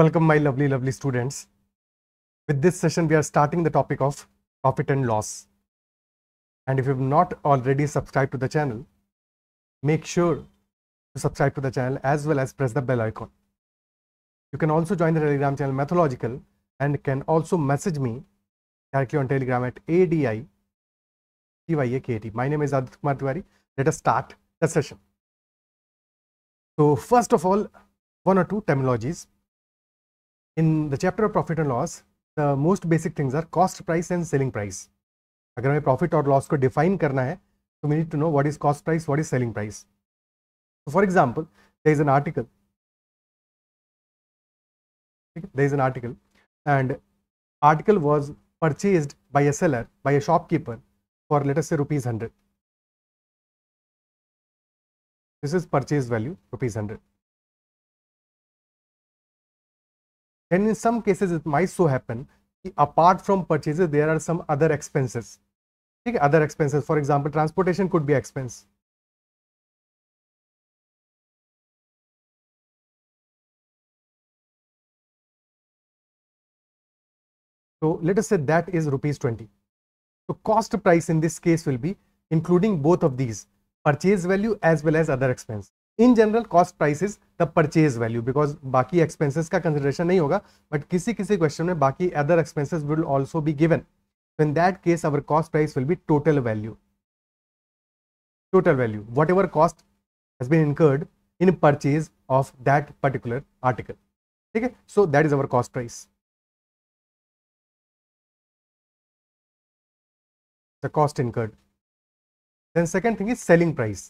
Welcome my lovely, lovely students. With this session, we are starting the topic of profit and loss. And if you have not already subscribed to the channel, make sure to subscribe to the channel as well as press the bell icon. You can also join the Telegram channel Methodological and can also message me directly on Telegram at ADI TYAKT. My name is Aditya Kumar Tiwari. Let us start the session. So first of all, one or two terminologies in the chapter of profit and loss, the most basic things are cost price and selling price. If we profit और loss को define करना है तो we need what is no price. what is cost price, what is selling price for there is an article and article was purchased by a seller by a shopkeeper for let us say rupees 100 this is purchase value rupees 100 And in some cases, it might so happen, apart from purchases, there are some other expenses. Okay, other expenses, for example, transportation could be expense. So let us say that is rupees 20. So cost price in this case will be including both of these purchase value as well as other expense. In general cost price is the purchase value because बाकी expenses consideration consideration नहीं होगा kisi किसी किसी question में बाकी other expenses will also be given in that case our cost price will be total value total value whatever cost has been incurred in purchase of that particular article okay so that is our cost price the cost incurred then second thing is selling price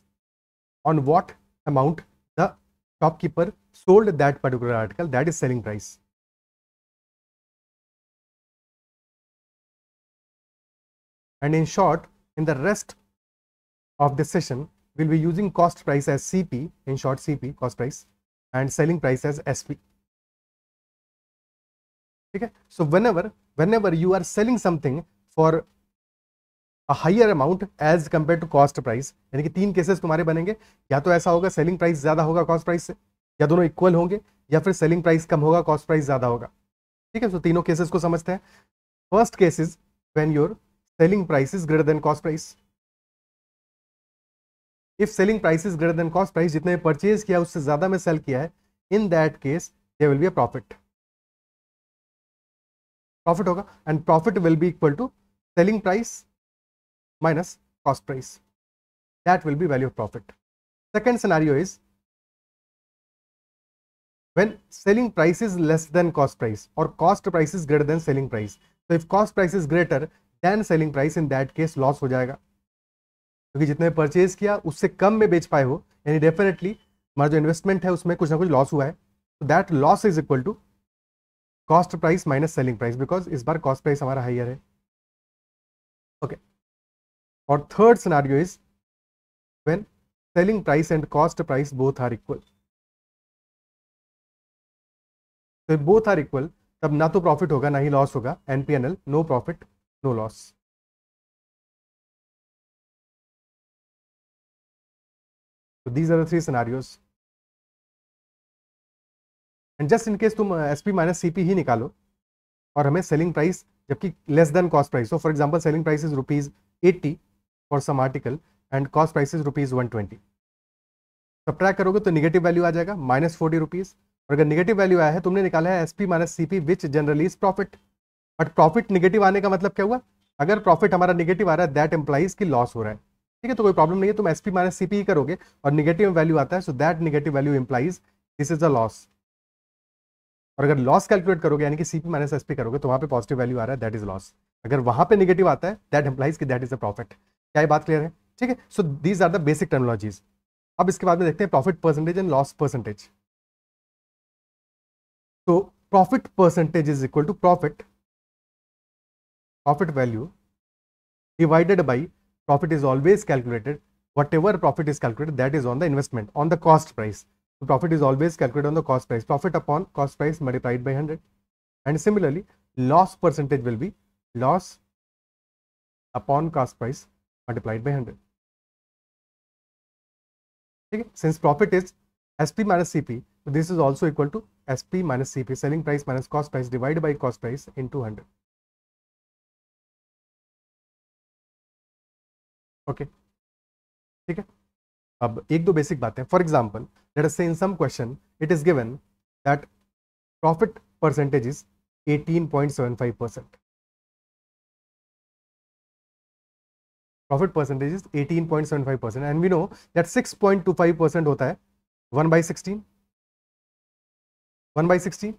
on what amount the shopkeeper sold that particular article that is selling price and in short in the rest of the session we'll be using cost price as cp in short cp cost price and selling price as sp okay so whenever whenever you are selling something for a higher amount as compare to cost price यानी कि तीन cases तुम्हारे बनेंगे या तो ऐसा होगा selling price ज़्यादा होगा कॉस्ट प्राइस से या दोनों इक्वल होंगे या फिर सेलिंग प्राइस कम होगा कॉस्ट प्राइस ज़्यादा होगा ठीक है तो तीनों केसेस को समझते हैं first case is your selling price is greater than cost price if selling price is greater than cost price जितने परचेज किया उससे ज़्यादा में सेल किया है in that case they will be a profit profit होगा and profit will be equal to selling price minus cost price. That will be value of profit. Second scenario is when selling price is less than cost price or cost price is greater than selling price. So if cost price is greater than selling price in that case loss ho jayega kyunki jitne purchase किया उससे कम में बेच पाए हो यानी definitely हमारा जो investment है उसमें कुछ ना कुछ लॉस हुआ है तो that loss is equal to cost price minus selling price because इस बार कॉस्ट प्राइस हमारा हाइयर है okay okay. Or third scenario is when selling price and cost price both are equal. So if both are तब ना तो profit होगा ना ही लॉस होगा NPNL no profit no loss So these are the and just in case तुम S P minus CP ही निकालो और हमें सेलिंग प्राइस जबकि less than cost price so for example selling price is rupees eighty for some article and cost price is rupees one twenty track करोगे तो negative value आ जाएगा minus forty rupees और अगर निगेटिव वैल्यू आया है तुमने निकाला है S P minus C P which generally is profit but profit negative आने का मतलब क्या हुआ अगर प्रॉफिट हमारा निगेटिव आ रहा है दैट एम्प्लाइज की लॉस हो रहा है ठीक है तो कोई प्रॉब्लम नहीं है तुम S P minus C P करोगे और निगेटिव वैल्यू आता है so that negative value implies this is a loss और अगर लॉस कैलकुलेट करोगे यानी कि C P minus S P करोगे तो वहाँ पे पॉजिटिव वैल्यू आ रहा है दैट इज लॉस अगर वहाँ पे निगेटिव आता है दैट एम्प्लाइज कि दैट इज अ प्रॉफिट क्या बात क्लियर है ठीक है so these are the basic terminologies अब इसके बाद में देखते हैं profit percentage and loss percentage तो profit percentage is equal to profit profit value divided by profit is always calculated whatever profit is calculated that is on the investment on the cost price profit is always calculate on the cost price profit upon cost price multiplied by hundred and similarly loss percentage will be loss upon cost price multiplied by 100 okay since profit is sp minus cp so this is also equal to sp minus cp selling price minus cost price divided by cost price into 100 okay. ठीक है अब एक दो basic बातें for example let us say in some question it is given that profit percentage is 18.75 percent. Profit percentage is eighteen point seven five percent and we know that six point two five percent होता है one by sixteen one by sixteen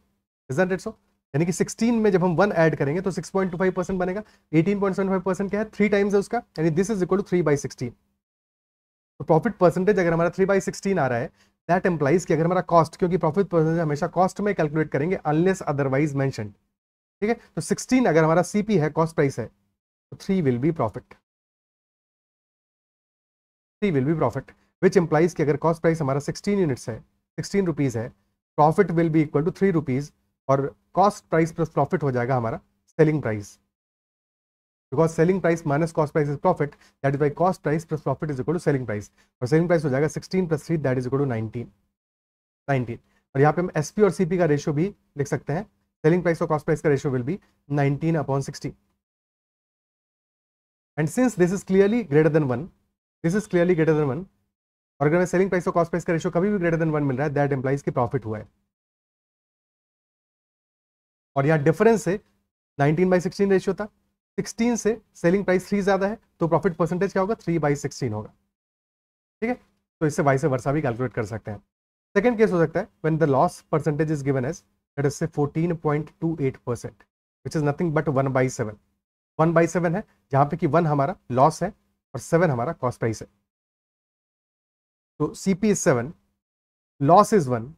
result so यानी कि 16 में जब हम one add करेंगे तो 6.25 percent बनेगा 18.75 परसेंट क्या है थ्री टाइम्स है उसका यानी this is equal to three by sixteen तो प्रॉफिट परसेंटेज अगर हमारा थ्री बाई सिक्सटीन आ रहा है दैट एम्प्लाइज कि अगर हमारा कॉस्ट क्योंकि प्रॉफिट परसेंटेज हमेशा कॉस्ट में कैलकुलेट करेंगे अनलेस अदरवाइज मैंशन ठीक है तो सिक्सटीन अगर हमारा सीपी है कॉस्ट प्राइस है तो three will be profit C will be profit which implies की अगर कॉस्ट प्राइस हमारा सिक्सटीन यूनिट्स है सिक्सटीन रुपीज़ है profit will be equal to three rupees और कॉस्ट प्राइस प्लस प्रॉफिट हो जाएगा हमारा selling price because selling price minus cost price is profit that is by cost price plus profit is equal to selling price और selling price हो जाएगा sixteen plus three that is equal to nineteen nineteen और यहाँ पे हम S P और C P का ratio भी लिख सकते हैं सेलिंग प्राइस और कॉस्ट प्राइस का ratio will be nineteen upon sixteen and since this is clearly greater than one this is clearly greater than one और अगर मैं सेलिंग प्राइस और कॉस्ट प्राइस का रेशियो कभी भी ग्रेटर देन वन मिल रहा है दैट एम्प्लाइज की प्रॉफिट हुआ है और यहाँ डिफरेंस से 19 बाई 16 रेशियो था 16 से सेलिंग प्राइस थ्री ज़्यादा है तो प्रॉफिट परसेंटेज क्या होगा थ्री बाई सिक्सटीन होगा ठीक है तो इससे वाई से वर्षा भी कैलकुलेट कर सकते हैं सेकेंड केस हो सकता है when the loss percentage is given as that is say fourteen point two eight percent which is nothing but one by seven one by seven है जहाँ पे कि वन हमारा लॉस है और सेवन हमारा कॉस्ट प्राइस है तो CP is seven loss is one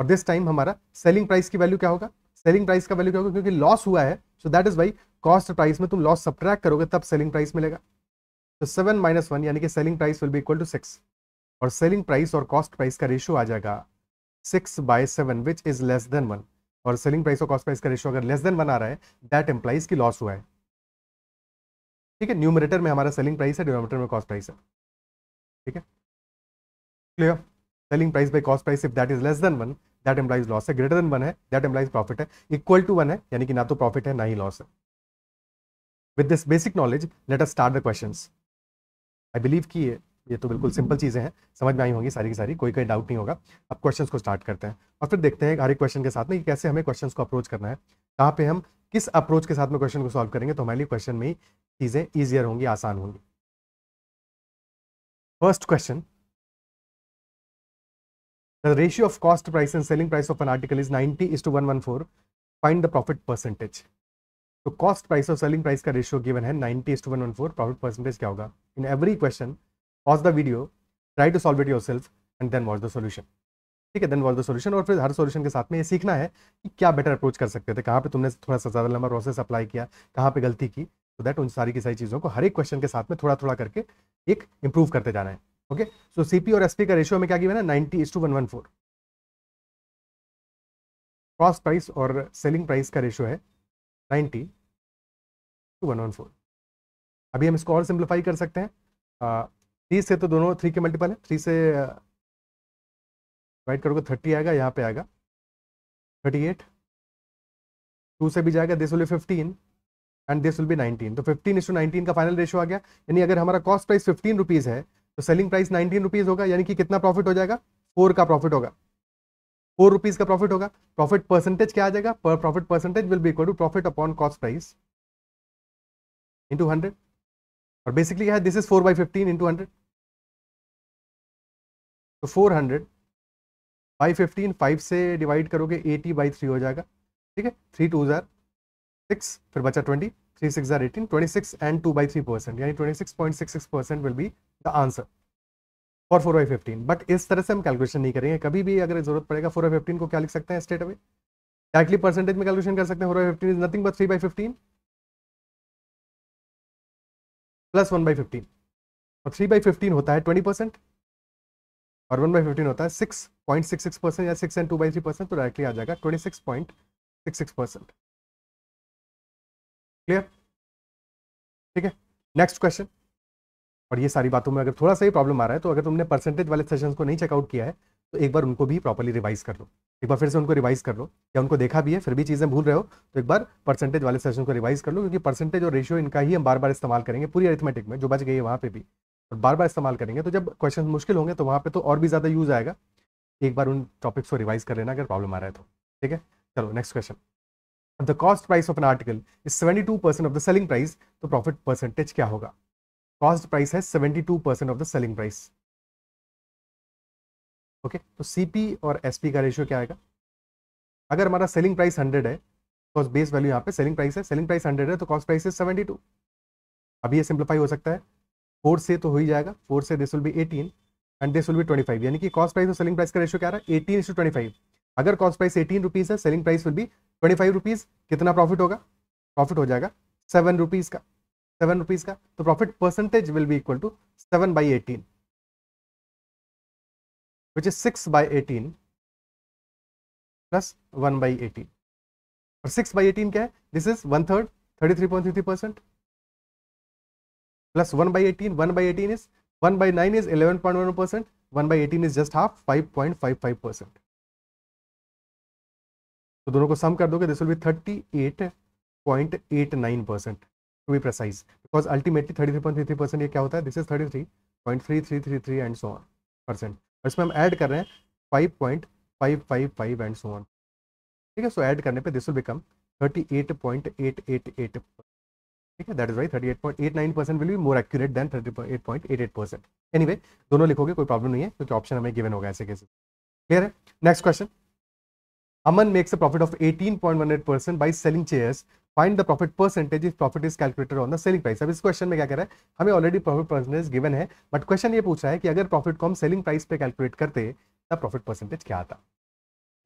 और दिस टाइम हमारा सेलिंग प्राइस की वैल्यू क्या होगा सेलिंग प्राइस का वैल्यू क्या होगा क्योंकि लॉस हुआ है so that is by cost price में तुम लॉस सब्ट्रैक्ट करोगे तब सेलिंग प्राइस मिलेगा तो सेवन माइनस वन यानी कि selling price will be equal to six और सेलिंग प्राइस और कॉस्ट प्राइस का रेशियो आ जाएगा six by seven which is less than one और सेलिंग प्राइस और कॉस्ट प्राइस का रेशियो अगर लेस देन वन आ रहा है दैट एम्प्लाइज की लॉस हुआ है ठीक है न्यूमरेटर में हमारा सेलिंग प्राइस है डिनोमीटर में कॉस्ट प्राइस है ठीक है clear selling price by cost price if that is less than one that implies loss है ग्रेटर देन वन है दैट एम्प्लाइज प्रॉफिट है इक्वल टू वन है यानी कि ना तो प्रॉफिट है ना ही लॉस है with this basic knowledge let us start the question I believe कि ये ये तो बिल्कुल सिंपल चीज़ें हैं समझ में आई होंगी सारी की सारी कोई कोई डाउट नहीं होगा अब क्वेश्चन को स्टार्ट करते हैं और फिर देखते हैं हर एक क्वेश्चन के साथ में कि कैसे हमें क्वेश्चन को अप्रोच करना है कहाँ पे हम किस अप्रोच के साथ में क्वेश्चन को सॉल्व करेंगे तो हमारे लिए क्वेश्चन में चीज़ें ईजियर होंगी आसान होंगी first question of cost price and selling price of an article is ninety is to one one four find the profit percentage तो कॉस्ट प्राइस और सेलिंग प्राइस का रेशियो गिवन है ninety is to one one four profit percentage क्या होगा in every question was the video try to solve it yourself and then was the solution ठीक है then was the solution और फिर हर solution के साथ में ये सीखना है कि क्या बेटर अप्रोच कर सकते थे कहाँ पे तुमने थोड़ा सा ज़्यादा लंबा प्रोसेस अप्लाई किया कहाँ पे गलती की तो दैट उन सारी की सारी चीज़ों को हर एक क्वेश्चन के साथ में थोड़ा थोड़ा करके एक इंप्रूव करते जाना है ओके सो सीपी और एसपी का रेशियो में क्या किया ninety is to one one four क्रॉस प्राइस और सेलिंग प्राइस का रेशियो है ninety to one one four अभी हम इसको और सिंप्लीफाई कर सकते हैं थ्री से तो दोनों थ्री के मल्टीपल है थ्री से डिवाइड करोगे थर्टी आएगा यहाँ पे आएगा थर्टी एट टू से भी जाएगा this will fifteen and this will be nineteen तो फिफ्टीन इशू नाइनटीन का फाइनल रेशो आ गया यानी अगर हमारा कॉस्ट प्राइस फिफ्टीन रुपीज़ है तो सेलिंग प्राइस नाइनटीन रुपीज़ होगा यानी कि कितना प्रॉफिट हो जाएगा फोर का प्रॉफिट होगा फोर रुपीज़ का प्रॉफिट होगा प्रॉफिट परसेंटेज क्या आ जाएगा पर profit percentage will be equal to profit upon cost price into hundred और बेसिकली क्या है this is four by fifteen into hundred तो four hundred five fifteen five से डिवाइड करोगे एटी बाई थ्री हो जाएगा ठीक है थ्री टू हजार सिक्स फिर बचा ट्वेंटी थ्री सिक्स हजार eighteen twenty six and two by three percent यानी twenty six point six six percent will be the answer for four by fifteen but इस तरह से हम कैलकुलेशन नहीं करेंगे कभी भी अगर जरूरत पड़ेगा फोर बाई फिफ्टीन को क्या लिख सकते हैं स्टेट अवे डायरेक्टली परसेंटेज में कैलकुलेशन कर सकते हैं four by fifteen is nothing but three by fifteen plus one by fifteen और थ्री बाई फिफ्टीन होता है ट्वेंटी परसेंट और वन बाई फिफ्टीन होता है six point six six percent या six and two by three percent तो directly आ जाएगा twenty six point six six percent clear ठीक है नेक्स्ट क्वेश्चन और ये सारी बातों में अगर थोड़ा सा ही प्रॉब्लम आ रहा है तो अगर तुमने परसेंटेज वाले सेशन को नहीं चेकआउट किया है तो एक बार उनको भी प्रॉपरली रिवाइज कर लो एक बार फिर से उनको रिवाइज कर लो या उनको देखा भी है फिर भी चीज़ें भूल रहे हो तो एक बार परसेंटेज वाले सेशन को रिवाइज कर लो क्योंकि परसेंटेज और रेशियो इनका ही हम बार बार इस्तेमाल करेंगे पूरी अरिथमेटिक में जो बच गई है वहां पे भी और बार बार इस्तेमाल करेंगे तो जब क्वेश्चन मुश्किल होंगे तो वहाँ पे तो और भी ज़्यादा यूज़ आएगा एक बार उन टॉपिक्स को रिवाइज कर लेना अगर प्रॉब्लम आ रहा है तो ठीक है चलो next question the cost price of an article is seventy two percent of the selling price तो प्रॉफिट परसेंटेज क्या होगा कॉस्ट प्राइस है seventy two percent of the selling price okay तो पी और पी का रेशियो क्या आएगा अगर हमारा सेलिंग प्राइस हंड्रेड है बिकॉज बेस वैल्यू यहाँ पे सेलिंग प्राइस है सेलिंग प्राइस हंड्रेड है तो कॉस्ट प्राइस है सेवेंटी टू अभी ये सिंप्लीफाई हो सकता है फोर से तो हो ही जाएगा फोर से this will be eighteen and this will be twenty five यानी कि कॉस्ट प्राइस और सेलिंग प्राइस का रेशियो क्या रहा है एटीन इंस ट्वेंटी फाइव अगर कॉस्ट प्राइस एटीन रुपीज़ है selling price will be twenty five rupees कितना प्रॉफिट होगा प्रॉफिट हो जाएगा सेवन रुपीज़ का सेवन रुपीज़ का तो profit percentage will be equal to seven by eighteen which is six by eighteen plus one by eighteen और six by eighteen क्या है this is one third thirty three point three three percent plus 1 by 18 1 by 18 is 1 by 9 is 11.1 percent 1 by 18 is just half 5.55 percent तो दोनों को sum कर दोगे this will be 38.89 percent to be precise because ultimately 33.33 percent ये क्या होता है this is 33.3333 and so on percent और इसमें हम ऐड कर रहे हैं 5.555 एंड सो ऑन ठीक है सो ऐड करने पे दिस विल बिकम 38.888 ठीक है that is eight nine percent will be more accurate eight eight percent वे दोनों लिखोगे कोई प्रॉब्लम नहीं है क्योंकि ऑप्शन हमें गिवन होगा ऐसे कैसे क्लियर है next question Aman makes a profit of eight percent by selling chairs find the profit percentage is profit is calculated on the selling price अब इस क्वेश्चन में क्या करें रहा है हमें ऑलरेडी प्रॉफिट परसेंटेज गिवन है बट क्वेश्चन ये पूछ रहा है कि अगर प्रॉफिट को हम सेलिंग प्राइस पे कैलकुलेट करते तो प्रॉफिट परसेंटेज क्या आता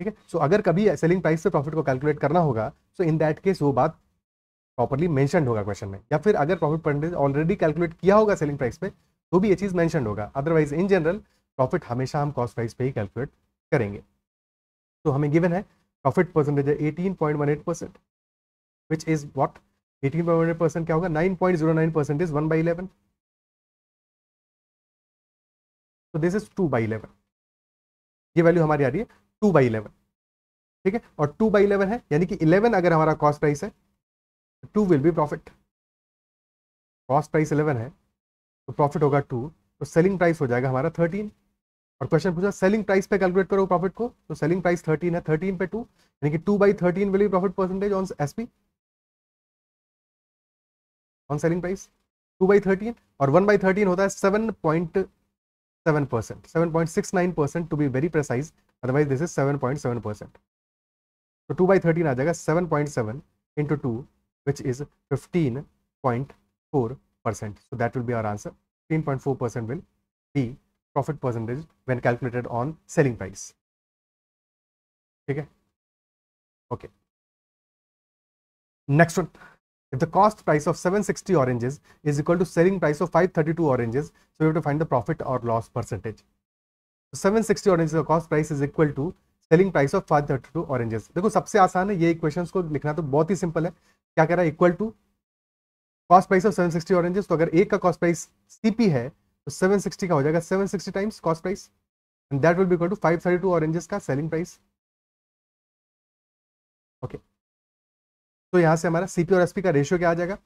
ठीक है सो अगर कभी सेलिंग प्राइस पे प्रॉफिट को कैलकुलेट करना होगा सो इन दैट केस वो बात प्रॉपरली मैंशन होगा क्वेश्चन में या फिर अगर प्रॉफिट परसेंटेज ऑलरेडी कैलकुलेट किया होगा सेलिंग प्राइस पे तो भी ये चीज़ मैंशन होगा अदरवाइज इन जनरल प्रॉफिट हमेशा हम कॉस्ट प्राइस पे ही कैलकुलेट करेंगे तो हमें गिवन है प्रॉफिट परसेंटेज है eighteen point one eight percent which is what eighteen point one eight percent क्या होगा nine point zero nine percent is one by eleven तो this is two by eleven ये value हमारी आ रही है टू बाई इलेवन ठीक है और टू बाई इलेवन है यानी कि इलेवन अगर हमारा कॉस्ट प्राइस है two will be profit cost price eleven है तो प्रॉफिट होगा टू तो सेलिंग प्राइस हो जाएगा हमारा थर्टीन और क्वेश्चन पूछा सेलिंग प्राइस पे कैलकुलेट करो प्रॉफिट को तो सेलिंग प्राइस थर्टीन है थर्टीन पे टू यानी कि two by thirteen will be profit percentage on S P on selling price two by thirteen और वन बाई थर्टीन होता है seven point seven percent seven point six nine percent to be very precise otherwise this is seven point seven percent तो two by thirteen आ जाएगा seven point seven into two which is 15.4 percent. So that will be our answer. 15.4 percent will be profit percentage when calculated on selling price. Okay. Okay. Next one. If the cost price of 760 oranges is equal to selling price of 532 oranges, so we have to find the profit or loss percentage. 760 oranges the cost price is equal to selling price of 532 oranges. देखो सबसे आसान है equations को लिखना तो बहुत ही simple है क्या कह रहा है equal to cost price of 760 oranges तो अगर एक का कॉस्ट प्राइस सीपी है तो 760 का हो जाएगा 760 times cost price and that will be equal to 532 oranges का सेलिंग प्राइस ओके तो यहां से हमारा सीपी और एसपी का रेशियो क्या आ जाएगा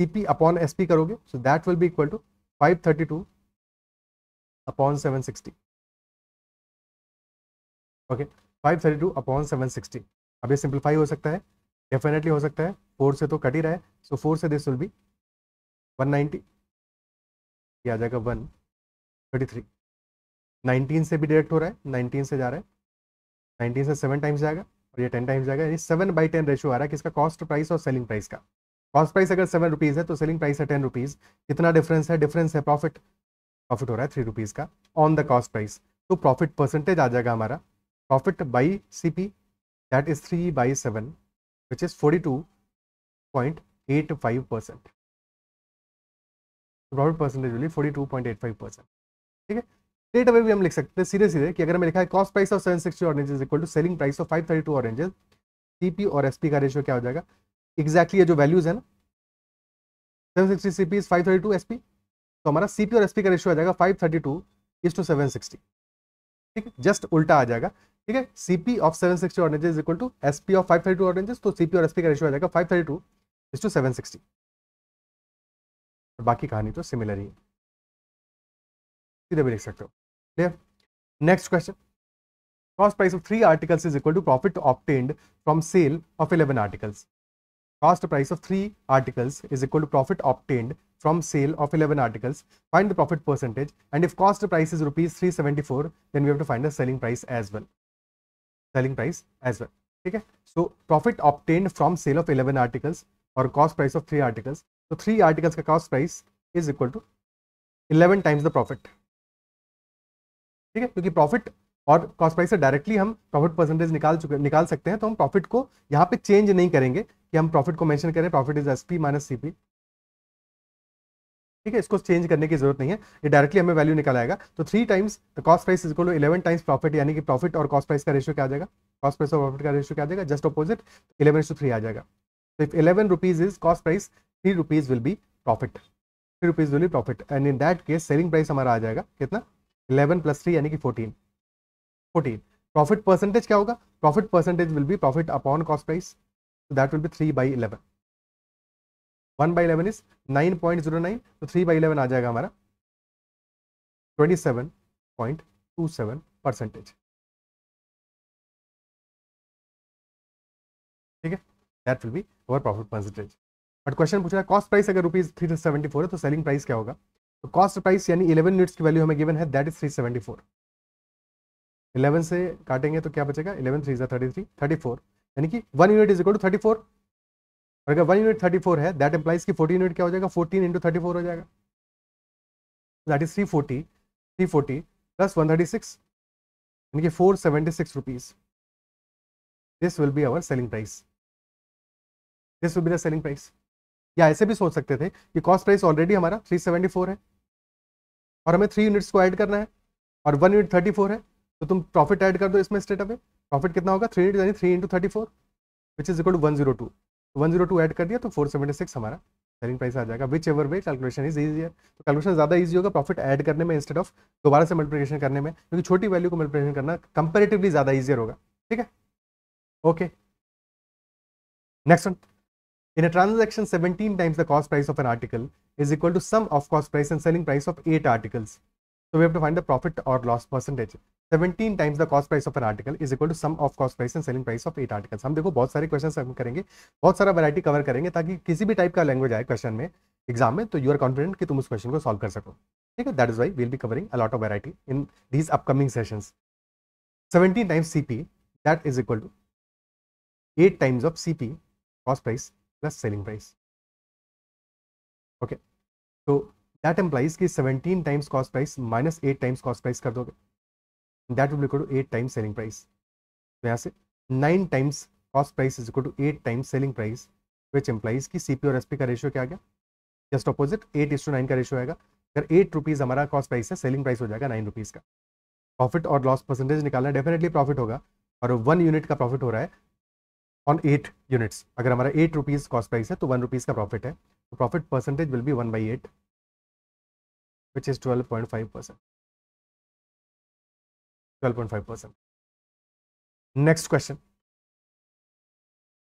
सीपी अपॉन एसपी करोगे so that will be equal to 532 upon sixty okay thirty two upon sixty अब ये सिंप्लीफाई हो सकता है डेफिनेटली हो सकता है फोर से तो कट ही रहा है सो फोर से this will be one ninety ये आ जाएगा वन थर्टी थ्री नाइनटीन से भी डायरेक्ट हो रहा है नाइनटीन से जा रहा है नाइनटीन से सेवन टाइम्स जाएगा और ये टेन टाइम्स जाएगा यानी सेवन बाई टेन रेशो आ रहा है किसका कॉस्ट प्राइस और सेलिंग प्राइस का कॉस्ट प्राइस अगर सेवन रुपीज़ है तो सेलिंग प्राइस है टेन रुपीज़ कितना डिफरेंस है डिफरेंस है प्रॉफिट प्रॉफिट हो रहा है थ्री रुपीज़ का ऑन द कॉस्ट प्राइस तो प्रॉफिट परसेंटेज आ जाएगा हमारा profit by C P that is three by seven which is 42.85 percent profit percentage forty to point eight five percent ठीक है स्ट्रेट अवे भी हम लिख सकते हैं सीधे सीधे कि अगर हमें लिखा है cost price of seven sixty oranges equal to selling price of five thirty 532 oranges CP और एसपी का रेशियो क्या हो जाएगा एग्जैक्टली ये जो वैल्यूज है ना seven sixty C P is five thirty two S P तो हमारा सी पी और एस पी का रेशियो आ जाएगा five thirty two is to seven sixty ठीक है जस्ट उल्टा आ जाएगा ठीक है CP of seven sixty oranges equal to S P of five thirty two oranges तो सीपी और एसपी का रेशियो आ जाएगा five thirty two is to seven sixty बाकी कहानी तो सिमिलर ही सीधे भी लिख सकते हो clear next question cost price of three articles is equal to profit obtained from sale of eleven articles cost price of three articles is equal to profit obtained from sale of eleven articles find the profit percentage and if cost price is rupees three seventy four then we have to find the selling price as well selling price as well ठीक है so profit obtain from sale of eleven articles और cost price of three articles तो three articles का cost price is equal to eleven times the profit ठीक है क्योंकि profit और cost price से डायरेक्टली हम प्रॉफिट परसेंटेज निकाल चुके निकाल सकते हैं तो हम प्रॉफिट को यहाँ पे चेंज नहीं करेंगे कि हम प्रॉफिट को मेंशन करें profit is S P minus C P ठीक है इसको चेंज करने की जरूरत नहीं है ये डायरेक्टली हमें वैल्यू निकाल आएगा तो three times cost price is equal eleven times profit यानी कि प्रॉफिट और कॉस्ट प्राइस का रेशियो क्या आ जाएगा कॉस्ट प्राइस और प्रॉफिट का रेशियो क्या आ जाएगा just opposite eleven to three आ जाएगा तो if eleven rupees is cost price three rupees will be profit three rupees will be profit and in that case selling price हमारा आ जाएगा कितना इलेवन प्लस थ्री यानी कि फोर्टीन फोर्टीन प्रॉफिट परसेंटेज क्या होगा profit percentage will be profit upon cost price that will be three by eleven one by eleven is nine point zero nine तो three by eleven आ जाएगा हमारा twenty seven point two seven percentage ठीक है that will be our profit percentage but question पूछ रहा है cost price अगर रुपीज थ्री सेवेंटी फोर है तो सेलिंग प्राइस क्या होगा तो कॉस्ट प्राइस यानी इलेवन यूनिट्स की वैल्यू हमें गिवन है that is three seventy four eleven से काटेंगे तो क्या बचेगा eleven three thirty three thirty four यानी कि one unit is equal to thirty four और अगर वन यूनिट थर्टी फोर है दैट एम्प्लाइज की फोर्टी यूनिट क्या हो जाएगा फोर्टीन इंटू थर्टी फोर हो जाएगा that is three forty three forty plus one thirty six यानी कि four seventy six rupees this will be our selling price this will be the selling price या ऐसे भी सोच सकते थे कि कॉस्ट प्राइस ऑलरेडी हमारा थ्री सेवेंटी फोर है और हमें थ्री यूनिट्स को ऐड करना है और वन यूनिट थर्टी फोर है तो तुम प्रॉफिट ऐड कर दो इसमें स्टेट अवे प्रॉफिट कितना होगा थ्री यूनिट यानी three into thirty four which is equal to one zero two one zero two add कर दिया तो फोर सेवेंटी सिक्स हमारा सेलिंग प्राइस आ जाएगा whichever way calculation is easier तो कैलकुलेशन ज़्यादा ईजी होगा प्रॉफिट ऐड करने में इंस्टेड ऑफ दोबारा से मल्टीप्लिकेशन करने में क्योंकि छोटी वैल्यू को मल्टीप्लिकेशन करना कंपेरेटिवली ज़्यादा ईजियर होगा ठीक है okay next in a transaction seventeen times the cost price of an article is equal to sum of cost price and selling price of eight articles So we have to find the profit or loss percentage. 17 times the cost price of an article is equal to sum of cost price and selling price of eight articles. हम देखो बहुत सारे question हम करेंगे बहुत सारा variety cover करेंगे ताकि किसी भी टाइप का लैंग्वेज आए क्वेश्चन में एग्जाम में तो यू आर कॉन्फिडेंट कि तुम उस क्वेश्चन को सॉल्व कर सको ठीक है that is why will be covering a lot of variety in these upcoming sessions 17 times CP that is equal to 8 times of CP cost price plus selling price. Okay. So that implies की 17 times cost price minus eight times cost price कर दोगे that will equal to eight times selling price तो यहाँ से nine times cost price is equal to eight times selling price which implies की C और S का ratio क्या आ गया just opposite eight is to nine का रेशियो आएगा अगर एट रुपीज़ हमारा कॉस्ट प्राइस है सेलिंग प्राइस हो जाएगा नाइन रुपीज़ का प्रॉफिट और लॉस परसेंटेज निकालना डेफिनेटली प्रॉफिट होगा और वन यूनिट का प्रॉफिट हो रहा है ऑन एट यूनिट्स अगर हमारा एट रुपीज़ कॉस्ट प्राइस है तो वन रुपीज़ का प्रॉफिट है तो profit percentage will be one by eight which is 12.5 percent 12.5 percent next question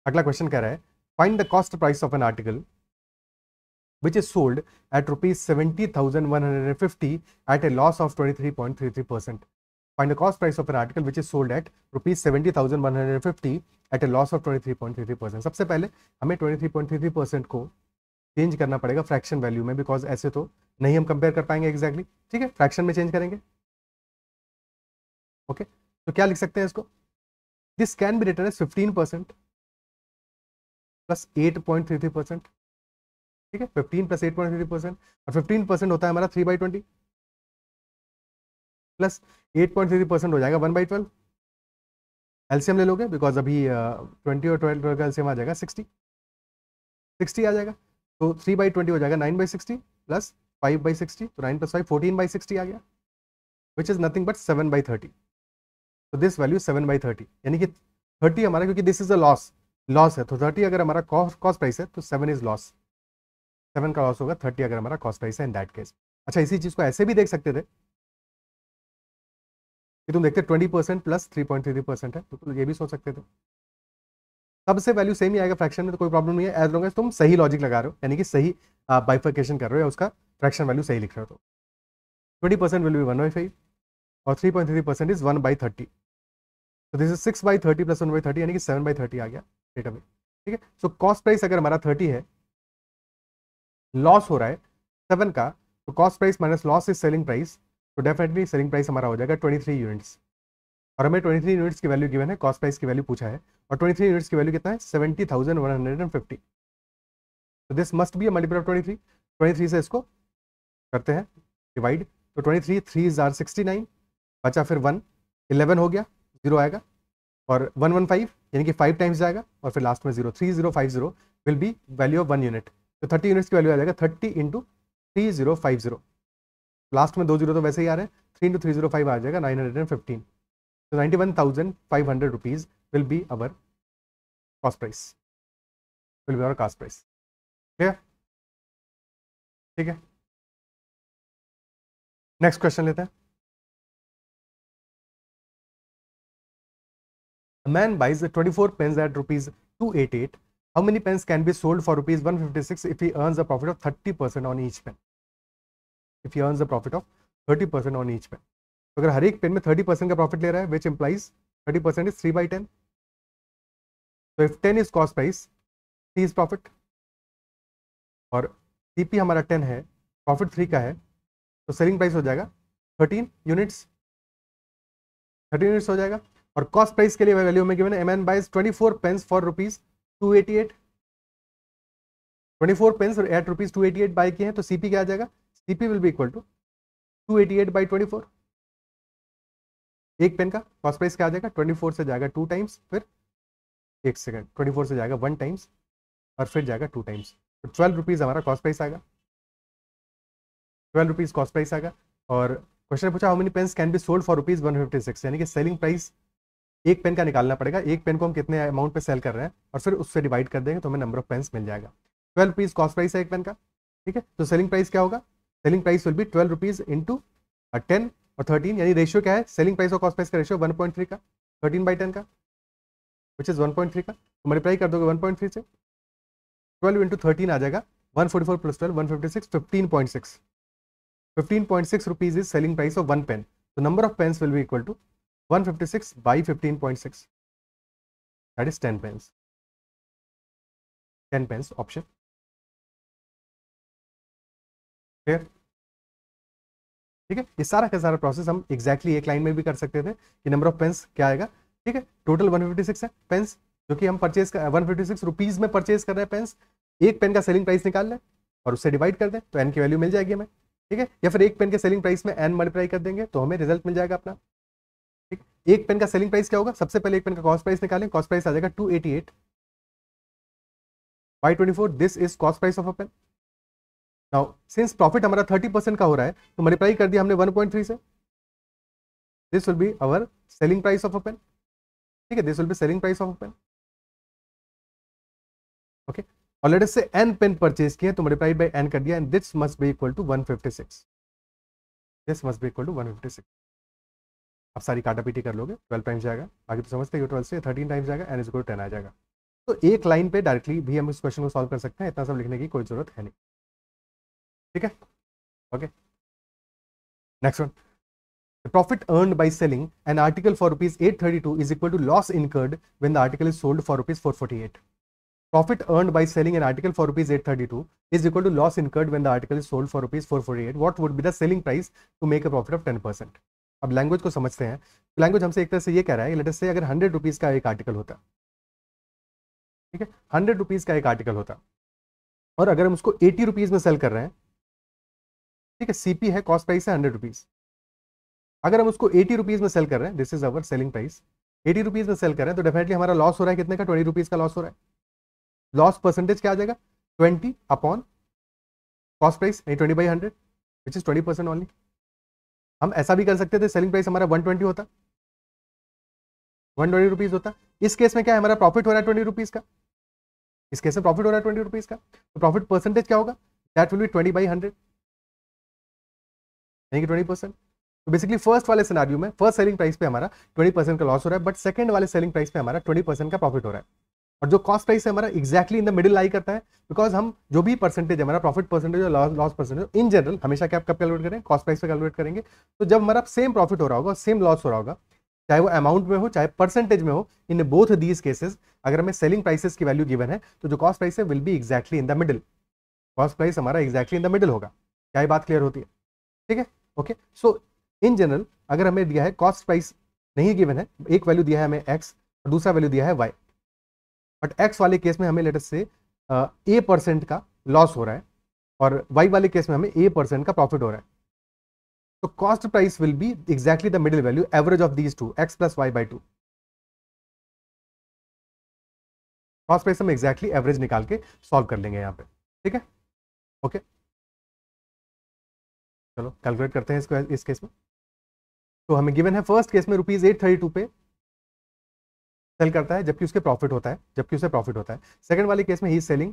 अगला क्वेश्चन कह रहा है find the cost price of an article which is sold at rupees 70150 at a loss of 23.33% find the cost price of an article which is sold at rupees 70150 at a loss of 23.33% सबसे पहले हमें 23.33% को change करना पड़ेगा fraction value में because ऐसे तो नहीं हम कंपेयर कर पाएंगे एग्जैक्टली exactly, ठीक है फ्रैक्शन में चेंज करेंगे ओके okay, तो क्या लिख सकते हैं इसको this can be written fifteen percent plus eight point three three percent ठीक है fifteen plus eight point three percent और फिफ्टीन परसेंट होता है हमारा three by twenty plus eight point three three percent हो जाएगा वन बाई ट्वेल्व एलसीएम ले लोगे बिकॉज अभी ट्वेंटी और ट्वेल्व ट्वेल्व का एलसीएम आ जाएगा सिक्सटी सिक्सटी आ जाएगा तो थ्री बाई ट्वेंटी हो जाएगा nine by sixty plus five by sixty तो nine plus five fourteen by sixty आ गया which is nothing but seven by thirty तो this value seven by thirty यानी कि थर्टी हमारा क्योंकि this is a loss loss है तो थर्टी अगर हमारा कॉस्ट प्राइस है तो सेवन इज लॉस सेवन का लॉस होगा थर्टी अगर हमारा कॉस्ट प्राइस है इन दैट केस अच्छा इसी चीज़ को ऐसे भी देख सकते थे कि तुम देखते twenty percent plus three point three three percent है तो ये भी सोच सकते थे तब से वैल्यू सेम ही आएगा फ्रैक्शन में तो कोई प्रॉब्लम नहीं है एज लॉन्ग एज तुम सही लॉजिक लगा रहे हो यानी कि सही बाइफर्केशन कर रहे हो उसका फ्रैक्शन वैल्यू सही लिख रहे हो तो twenty percent will be one by five और three point three percent is one by thirty तो this is six by thirty plus one by thirty यानी कि सेवन बाई थर्टी आ गया डेटा में ठीक है सो कॉस्ट प्राइस अगर हमारा थर्टी है लॉस हो रहा है सेवन का तो cost price minus loss is selling price तो डेफिनेटली सेलिंग प्राइस हमारा हो जाएगा ट्वेंटी थ्री यूनिट्स और हमें ट्वेंटी थ्री यूनिट्स की वैल्यू गिवन है कॉस्ट प्राइस की वैल्यू पूछा है और ट्वेंटी थ्री यूनिट्स की वैल्यू कितना है seventy thousand one hundred and fifty तो this must be a multiple of twenty three twenty three से इसको करते हैं डिवाइड तो ट्वेंटी थ्री थ्री हजार सिक्सटी नाइन बचा फिर वन इलेवन हो गया जीरो आएगा और वन वन फाइव यानी कि फाइव टाइम्स जाएगा और फिर लास्ट में zero three zero five zero will be value of one unit तो थर्टी यूनिट्स की वैल्यू आ जाएगा thirty into three zero five zero last में दो जीरो तो वैसे ही आ रहे हैं three into three zero five आ जाएगा नाइन हंड्रेड एंड फिफ्टीन तो ninety one thousand five hundred rupees will be our cost price will be our cost price ठीक है ठीक है नेक्स्ट क्वेश्चन लेते हैं man buys twenty four pens at rupees two eight eight how many pens can be sold for rupees one fifty six if he earn a profit of thirty percent on each pen if he earn a profit of thirty percent on each pen अगर हर एक pen में thirty percent का profit ले रहा है which implies thirty percent is three by ten तो if ten is cost price three is profit और सी पी हमारा टेन है प्रॉफिट थ्री का है तो सेलिंग प्राइस हो जाएगा थर्टीन यूनिट्स थर्टीन यूनिट्स हो जाएगा और कॉस्ट प्राइस के लिए वैल्यू में given M N buys twenty four pens for rupees two eighty eight twenty four pens at rupees two eighty eight buy की है तो सीपी क्या आ जाएगा CP will be equal to two eighty eight by twenty four एक pen का cost price क्या आ जाएगा ट्वेंटी फोर से जाएगा टू टाइम्स फिर एक सेकेंड ट्वेंटी फोर से जाएगा वन टाइम्स और फिर जाएगा टू टाइम्स तो ट्वेल्व रुपीज़ हमारा कॉस्ट प्राइस आएगा ट्वेल्व रुपीज़ कॉस्ट प्राइस आएगा और क्वेश्चन पूछा how many pens can be sold for rupees one fifty six यानी कि सेलिंग प्राइस एक पेन का निकालना पड़ेगा एक पेन को हम कितने अमाउंट पे सेल कर रहे हैं और फिर उससे डिवाइड कर देंगे तो हमें नंबर ऑफ पेन्स मिल जाएगा ट्वेल्व रुपीज़ कॉस्ट प्राइस है एक पेन का ठीक है तो सेलिंग प्राइस क्या होगा selling price will be twelve rupees into ten और थर्टीन यानी रेशियो क्या है सेलिंग प्राइस और कॉस्ट प्राइस का रेशियो वन पॉइंट थ्री का थर्टीन बाई टेन का which is one point three का तो मल्टीप्लाई कर दोगे वन पॉइंट थ्री से ट्वेल्व इंटू थर्टीन आ जाएगा one forty four plus twelve one fifty six fifteen point six 15.6 rupees is selling price of one pen. so number of pens will be equal to 156 by 15.6. That is 10 pens. 10 pens option. Here. ठीक है ये सारा का सारा process हम exactly exactly एक line में भी कर सकते थे कि नंबर ऑफ पेंस क्या आएगा ठीक है टोटल 156 है पेंस जो कि हम परचेज कर वन फिफ्टी में परचेज कर रहे हैं पेंस एक पेन का सेलिंग प्राइस निकाल लें और उससे डिवाइड कर दें तो एन की वैल्यू मिल जाएगी हमें ठीक है या फिर एक पेन के सेलिंग प्राइस में एन मल्टीप्लाई कर देंगे तो हमें रिजल्ट मिल जाएगा अपना ठीक एक पेन का सेलिंग प्राइस क्या होगा सबसे पहले एक पेन का कॉस्ट प्राइस निकालें कॉस्ट प्राइस आ जाएगा two eighty eight by twenty four this is cost price of a pen now since profit हमारा थर्टी परसेंट का हो रहा है तो मल्टीप्लाई कर दिया हमने वन पॉइंट थ्री से this will be our selling price of a pen ठीक है this will be selling price of a pen okay और से एन पेन परचेज किए तो मल्टीप्लाई बाई एन कर दिया and this must be equal to one fifty six this must be equal to one fifty six आप सारी काटा PT कर लोगे ट्वेल्व टाइम्स जाएगा बाकी तो समझते हो ट्वेल्व से थर्टीन टाइम्स जाएगा एन इजल टेन आ जाएगा तो एक लाइन पे डायरेक्टली भी हम इस क्वेश्चन को सॉल्व कर सकते हैं इतना सब लिखने की कोई जरूरत है नहीं ठीक है okay next one selling profit article for rupees eight thirty two is equal to loss incurred loss the article is sold for rupees four forty eight earn profit earned by selling an article for rupees 832 is equal to loss incurred when the article is sold for rupees 448 what would the selling price to make a profit of ten percent अब language को समझते हैं language हमसे एक तरह से ये कह रहा है लेटर से अगर हंड्रेड रुपीज़ का एक आर्टिकल होता ठीक है हंड्रेड रुपीज़ का एक आर्टिकल होता और अगर हम उसको एटी रुपीज़ में सेल कर रहे हैं ठीक है सीपी है कॉस्ट प्राइस है हंड्रेड रुपीज़ अगर हम उसको एटी रुपीज़ में सेल कर रहे हैं this is our selling price eighty rupees में सेल कर रहे हैं तो डेफिनेटली हमारा लॉस हो रहा है कितने का ट्वेंटी रुपीज़ का लॉस हो रहा है लॉस परसेंटेज क्या आ जाएगा ट्वेंटी अपॉन कॉस्ट प्राइस यानी twenty by hundred which is twenty percent only हम ऐसा भी कर सकते थे सेलिंग प्राइस हमारा वन ट्वेंटी होता वन ट्वेंटी रुपीज़ होता इस केस में क्या है हमारा प्रॉफिट हो रहा है ट्वेंटी रुपीज़ का इस केस में प्रॉफिट हो रहा है ट्वेंटी रुपीज़ का तो प्रॉफिट परसेंटेज क्या होगा that will be twenty by hundred यानी कि ट्वेंटी परसेंट तो बेसिकली फर्स्ट वाले सिनारियो में फर्स्ट सेलिंग प्राइस पे हमारा ट्वेंटी परसेंट का लॉस हो रहा है बट सेकंड वाले सेलिंग प्राइस पे हमारा ट्वेंटी परसेंट का प्रॉफिट हो रहा है और जो कॉस्ट प्राइस है हमारा exactly in the middle lie करता है बिकॉज हम जो भी परसेंटेज हमारा प्रॉफिट परसेंटेज और लॉस परसेंटेज इन जनरल हमेशा क्या कब कैलकुलेट करें कॉस्ट प्राइस पर कैलकुलेट करेंगे तो जब हमारा सेम प्रॉफिट हो रहा होगा सेम लॉस हो रहा होगा चाहे वो अमाउंट में हो चाहे परसेंटेज में हो इन बोथ दीज केसेस अगर हमें सेलिंग प्राइसेस की वैल्यू गिवन है तो जो कॉस्ट प्राइस है will be exactly in the middle cost price हमारा एक्जैक्टली इन द मिडिल होगा क्या ये बात क्लियर होती है ठीक है ओके सो इन जनरल अगर हमें दिया है कॉस्ट प्राइस नहीं गिवन है एक वैल्यू दिया है हमें एक्स और दूसरा वैल्यू दिया है वाई बट एक्स वाले केस में हमें लेटर से ए परसेंट का लॉस हो रहा है और वाई वाले केस में हमें ए परसेंट का प्रॉफिट हो रहा है तो cost price will be exactly the middle value average of these two X plus Y by two cost price हम एग्जैक्टली एवरेज निकाल के सॉल्व कर लेंगे यहाँ पे ठीक है ओके चलो कैलकुलेट करते हैं इसको इस केस में तो हमें गिवन है फर्स्ट केस में रुपीज एट थर्टी टू पे सेल करता है जबकि उसके प्रॉफिट होता है जबकि उसे प्रॉफिट होता है सेकंड वाले केस में he selling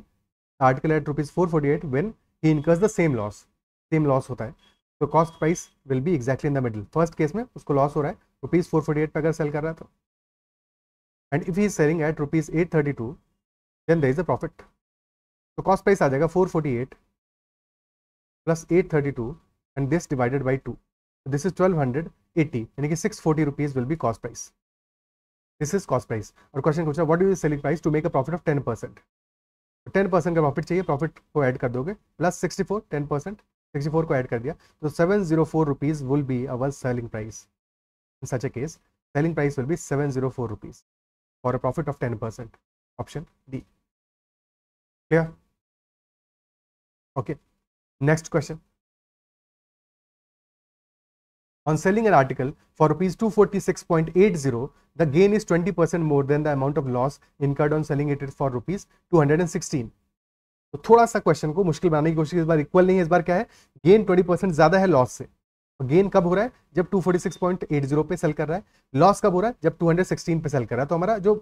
article at rupees four forty eight when he incurs the same loss same loss होता है तो cost price will be exactly in the middle first case में उसको लॉस हो रहा है रुपीज़ फोर फोर्टी एट पर अगर सेल कर रहा है तो and if he selling at rupees eight thirty two then there is a profit तो कॉस्ट प्राइस आ जाएगा four forty eight plus eight thirty two and this divided by two this is twelve hundred eighty यानी कि six forty rupees will be cost price this is cost price और question पूछा what is selling price to make a profit of ten percent ten percent का profit चाहिए profit को add कर दोगे plus sixty four ten percent sixty four को add कर दिया तो seven zero four rupees will be our selling price in such a case selling price will be seven zero four rupees for a profit of ten percent option D clear okay next question On selling an article for rupees 246.80, the gain is 20% more than the amount of loss incurred on selling it for rupees 216. तो थोड़ा सा question को मुश्किल बनाने की कोशिश इस बार equal नहीं है इस बार क्या है गेन 20% ज्यादा है लॉस से गेन तो कब हो रहा है जब 246.80 पे सेल कर रहा है लॉस कब हो रहा है जब 216 पे सेल कर रहा है तो हमारा जो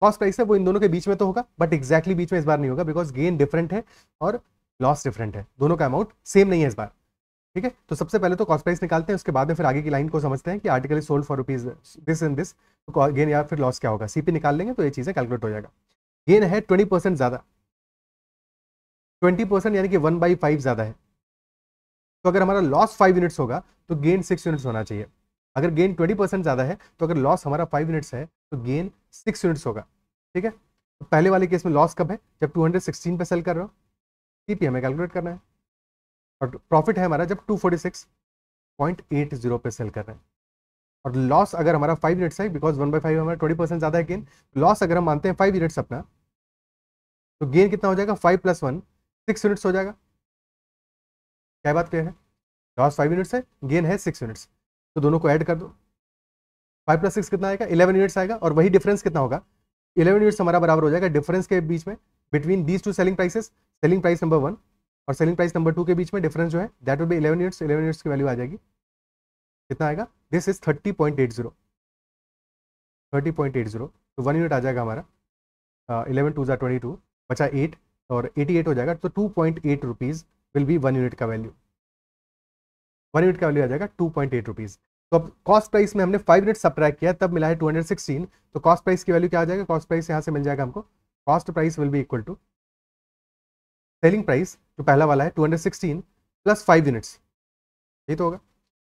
कॉस्ट प्राइस है वो इन दोनों के बीच में तो होगा बट एक्जैक्टली बीच में इस बार नहीं होगा बिकॉज गेन डिफरेंट है और लॉस डिफरेंट है दोनों का अमाउंट सेम नहीं है इस बार ठीक है तो सबसे पहले तो कॉस्ट प्राइस निकालते हैं उसके बाद में फिर आगे की लाइन को समझते हैं कि article is sold for rupees this and this तो गेन या फिर लॉस क्या होगा सीपी निकाल लेंगे तो ये चीज़ें कैलकुलेट हो जाएगा गेन है ट्वेंटी परसेंट ज़्यादा ट्वेंटी परसेंट यानी कि वन बाई फाइव ज़्यादा है तो अगर हमारा लॉस फाइव यूनिट्स होगा तो गेन सिक्स यूनिट्स होना चाहिए अगर गेन ट्वेंटी परसेंट ज़्यादा है तो अगर लॉस हमारा फाइव यूनिट्स है तो गेन सिक्स यूनिट्स होगा ठीक है तो पहले वाले केस में लॉस कब है जब टू हंड्रेड सिक्सटीन पर सेल कर रहे हो सीपी हमें कैलकुलेट करना है और प्रॉफिट है हमारा जब 246.80 पे सेल कर रहे हैं और लॉस अगर हमारा फाइव यूनिट्स है बिकॉज वन बाई फाइव हमारा ट्वेंटी परसेंट ज़्यादा है गेन लॉस अगर हम मानते हैं फाइव यूनिट्स अपना तो गेन कितना हो जाएगा five plus one six units हो जाएगा क्या बात क्लियर है लॉस फाइव यूनिट्स है गेन है सिक्स यूनिट्स तो दोनों को ऐड कर दो फाइव प्लस सिक्स कितना आएगा इलेवन यूनिट्स आएगा और वही डिफरेंस कितना होगा इलेवन यूनिट्स हमारा बराबर हो जाएगा डिफरेंस के बीच में between these two selling prices selling price number one और सेलिंग प्राइस नंबर टू के बीच में डिफरेंस जो है that will be eleven units eleven units की वैल्यू आ जाएगी कितना आएगा this is thirty point eight zero thirty point eight zero तो वन यूनिट आ जाएगा हमारा इलेवन टू जो ट्वेंटी टू बचा एट और एटी एट हो जाएगा तो two point eight rupees will be one unit का वैल्यू वन यूनिट का वैल्यू आ जाएगा टू पॉइंट एट रुपीज़ तो अब कॉस्ट प्राइस में हमने फाइव यूनिट सब्ट्रैक्ट किया तब मिला है टू हंड्रेड सिक्सटीन तो कॉस्ट प्राइस की वैल्यू क्या आ जाएगा कॉस्ट प्राइस यहाँ से मिल जाएगा हमको cost price will be equal to selling price जो पहला वाला है 216 प्लस फाइव यूनिट्स ये तो होगा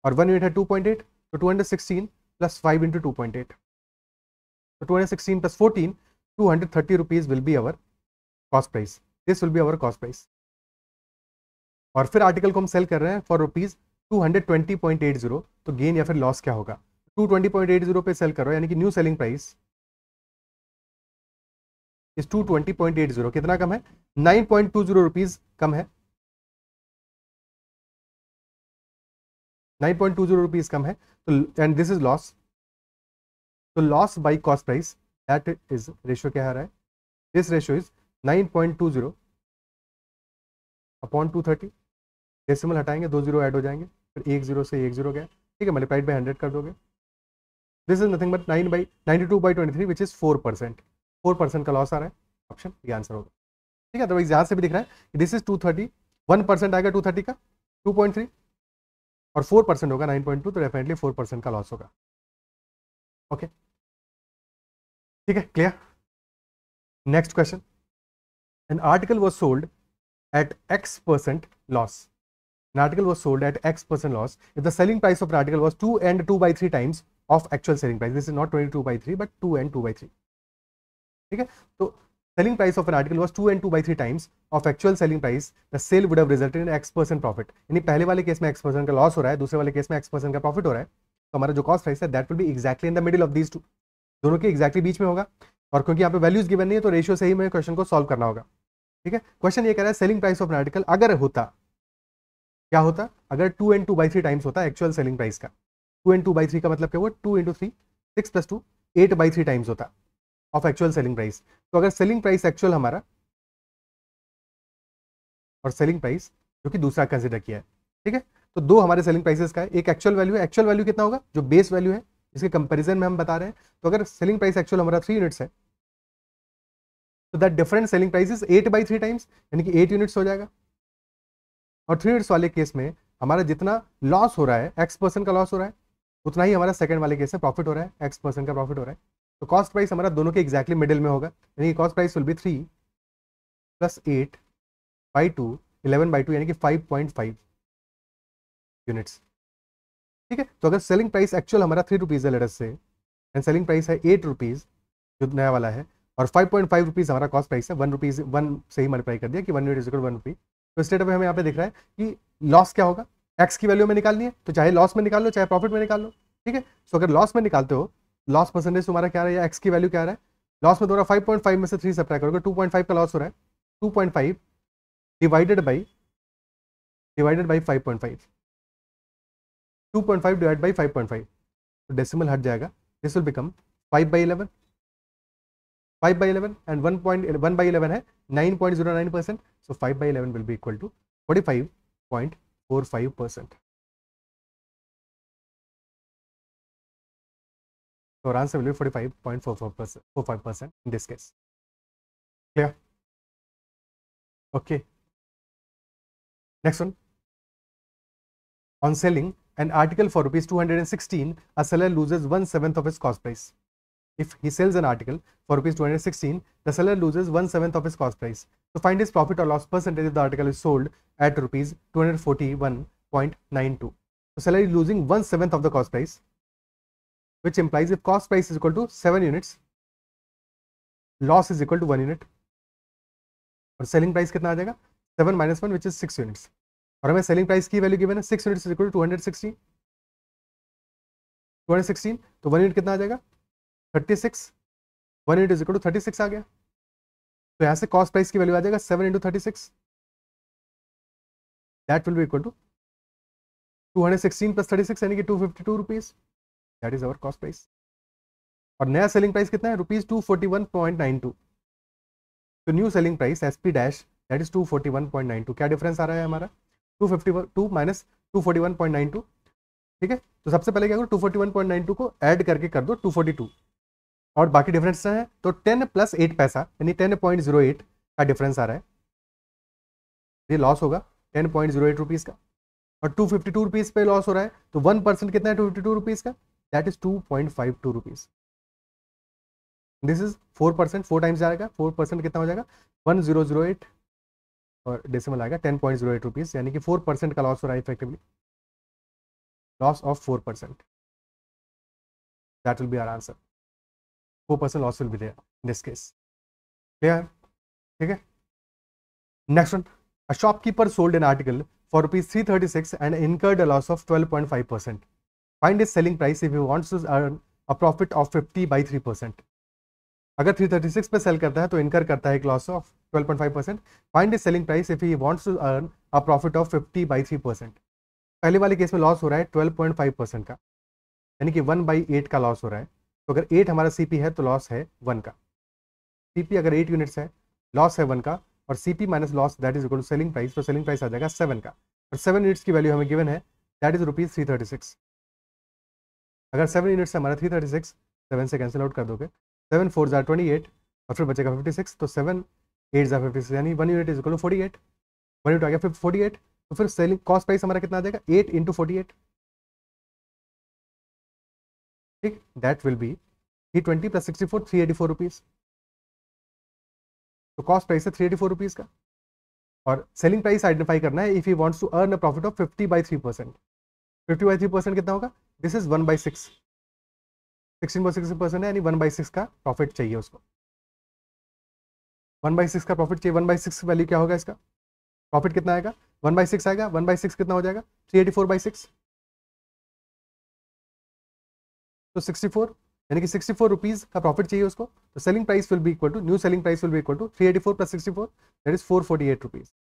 और वन यूनिट है 2.8 तो 216 plus five into two point eight तो two hundred sixteen plus fourteen two hundred thirty rupees will be our cost price this will be our cost price और फिर article को हम सेल कर रहे हैं for rupees two hundred twenty point eight zero तो gain या फिर लॉस क्या होगा two twenty point eight zero पे सेल करो यानी कि new selling price is to twenty point eight zero कितना कम है nine point two zero rupees कम है nine point two zero rupees कम है तो एंड दिस इज लॉस तो loss by cost price that is ratio क्या आ रहा है this ratio is nine point two zero upon two thirty decimal हटाएंगे दो जीरो ऐड हो जाएंगे फिर एक जीरो से एक जीरो गया ठीक है मल्टीप्लाइड बाई हंड्रेड कर दोगे this is nothing but nine by ninety two by twenty three which is four percent four percent का लॉस आ रहा है ऑप्शन ये आंसर होगा ठीक है तो यहाँ से भी दिख रहा है this is two thirty one percent आएगा टू थर्टी का टू पॉइंट थ्री और फोर परसेंट होगा नाइन पॉइंट टू तो डेफिनेटली फोर परसेंट का लॉस होगा ओके ठीक है clear next question an article was sold at x percent loss an article was sold at x percent loss if the selling price of an article was 2 and 2 by 3 times of actual selling price this is not 22 by 3 but 2 and 2 by 3 ठीक है तो selling price of an article was two and two by three times of actual selling price the sale would have resulted in x percent profit यानी पहले वाले case में x percent का loss हो रहा है दूसरे वाले केस में एक्स परसेंट का प्रॉफिट हो रहा है तो हमारा जो कॉस्ट प्राइस है दैट विल भी exactly in the middle of these two दोनों के एक्जैक्टली बीच में होगा और क्योंकि यहाँ पे वैल्यूज गिवन नहीं है तो रेशियो से ही मैं क्वेश्चन को सॉल्व करना होगा ठीक है क्वेश्चन ये कह रहा है selling price of an article अगर होता क्या होता अगर two and two by three times होता एक्चुअल सेलिंग प्राइस का two and two by three का मतलब क्या हुआ two into three six plus two eight by three times होता ऑफ एक्चुअल सेलिंग प्राइस तो अगर सेलिंग प्राइस एक्चुअल हमारा और सेलिंग प्राइस जो कि दूसरा कंसिडर किया है ठीक है तो दो हमारे सेलिंग प्राइसेस का है एक एक्चुअल वैल्यू है एक्चुअल वैल्यू कितना होगा जो बेस वैल्यू है इसके कंपैरिजन में हम बता रहे हैं तो अगर सेलिंग प्राइस एक्चुअल हमारा थ्री यूनिट्स है तो that different selling price is eight by three times यानी कि एट यूनिट्स हो जाएगा और थ्री यूनिट्स वाले केस में हमारा जितना लॉस हो रहा है एक्स परसेंट का लॉस हो रहा है उतना ही हमारा सेकंड वाले केस में प्रॉफिट हो रहा है एक्स परसेंट का प्रॉफिट हो रहा है तो कॉस्ट प्राइस हमारा दोनों के एग्जैक्टली मिडिल में होगा यानी कि cost price will be three plus eight by two eleven by two यानी कि फाइव पॉइंट फाइव यूनिट्स ठीक है तो अगर सेलिंग प्राइस एक्चुअल हमारा थ्री रुपीज़ है let's say and selling price है एट रुपीज़ जो नया वाला है और फाइव पॉइंट फाइव रुपीज़ हमारा कॉस्ट प्राइस है वन रुपीज़ वन से ही मल्टीप्लाई कर दिया कि one unit is one rupee तो स्टेट में हमें यहाँ पे दिख रहा है कि लॉस क्या होगा एक्स की वैल्यू में निकालनी है तो चाहे लॉस में निकाल लो चाहे प्रॉफिट में निकाल लो ठीक है सो तो अगर लॉस में निकालते हो लॉस परसेंटेज तुम्हारा क्या रहा है एक्स की वैल्यू क्या रहा है लॉस में तुम्हारा 5.5 में से थ्री सप्लाई करोगे 2.5 का लॉस हो रहा है 2.5 divided by divided by 5.5 2.5 divide by five 5.5 तो डेसिमल हट जाएगा this will become 5 by eleven five by eleven and one point one by eleven है nine point zero nine percent so five by eleven will be equal to forty five point four five percent So our answer will be 45.45% in this case. Clear? Okay. Next one. On selling an article for rupees 216, a seller loses one seventh of his cost price. If he sells an article for rupees 216, the seller loses one seventh of his cost price. To so find his profit or loss percentage if the article is sold at rupees 241.92. The so seller is losing one seventh of the cost price which implies if cost price is equal to 7 units, loss is equal to 1 unit. और selling price कितना आ जाएगा 7 minus one which is 6 units और हमें selling price की value given है 6 units equal to 216 216 तो 1 unit कितना आ जाएगा 36 1 यूनिट इज इक्वल टू 36 आ गया तो यहाँ से कॉस्ट प्राइस की वैल्यू आ जाएगा 7 into thirty six that will be equal to 216 plus 36 यानी कि 252 rupees that is our cost price और नया सेलिंग प्राइस कितना है rupees two forty one point nine two तो new selling price S P dash that is two forty one point nine two क्या difference आ रहा है हमारा two fifty one two minus two forty one point nine two ठीक है तो सबसे पहले क्या करो two forty one point nine two को एड करके कर दो टू फोर्टी टू और बाकी डिफरेंस है तो टेन प्लस एट पैसा यानी टेन पॉइंट जीरो एट का डिफरेंस आ रहा है ये लॉस होगा ten point zero eight rupees का और टू फिफ्टी टू रुपीज़ पे लॉस हो रहा है तो वन परसेंट कितना है टू फिफ्टी टू रुपीज़ का is two point five two rupees this is four percent four times आएगा फोर परसेंट कितना हो जाएगा वन जीरो जीरो एट और डेसिमल आएगा ten point zero eight rupees यानी कि फोर परसेंट का लॉस हो रहा है effectively loss of four percent that will be our answer four percent loss will be there in this case clear ठीक है next one a shopkeeper sold an article for rupees three thirty six and incurred a loss of twelve point five percent find is selling price if you want earn profit of fifty by three percent अगर percent अगर six पर sell करता है तो incur करता है एक loss of twelve point five percent find is selling price if you wants to earn a profit of fifty by three percent पहले वाले केस में लॉस हो रहा है ट्वेल्व पॉइंट फाइव परसेंट का यानी कि वन बाई एट का लॉस हो रहा है तो अगर एट हमारा सी पी है तो लॉस है वन का सी पी अगर एट यूनिट्स है लॉस है वन का और C P minus loss that is equal to selling price तो सेलिंग प्राइस आ जाएगा सेवन का और सेवन यूनिट्स की वैल्यू हमें गिवन है that is rupees three thirty six अगर सेवन यूनिट से हमारा थ्री थर्टी सिक्स सेवन से कैंसिल आउट कर दोगे seven fours are twenty eight और फिर बचेगा फिफ्टी सिक्स तो seven eights are fifty six यानी one unit is equal forty eight one unit आ गया फिफ्टी फोर्टी एट तो फिर सेलिंग कॉस्ट प्राइस हमारा कितना आ जाएगा एट इंटू फोर्टी एट ठीक that will be three twenty plus sixty four three eighty four rupees तो कॉस्ट प्राइस है थ्री एटी फोर रुपीज़ का और सेलिंग प्राइस आइडेंटिफाई करना है if you wants to earn a profit of fifty by three percent fifty by three percent कितना होगा this is one by six sixteen point six percent है यानी one by six का profit चाहिए उसको one by six का profit चाहिए one by six value क्या होगा इसका प्रॉफिट कितना आएगा वन बाई सिक्स आएगा वन बाई सिक्स कितना हो जाएगा three eighty four by six तो सिक्सटी फोर यानी कि सिक्सटी फोर रुपीज़ का प्रॉफिट चाहिए उसको तो selling price will be equal to new selling price will be equal to three eighty four plus sixty four that is four forty eight rupees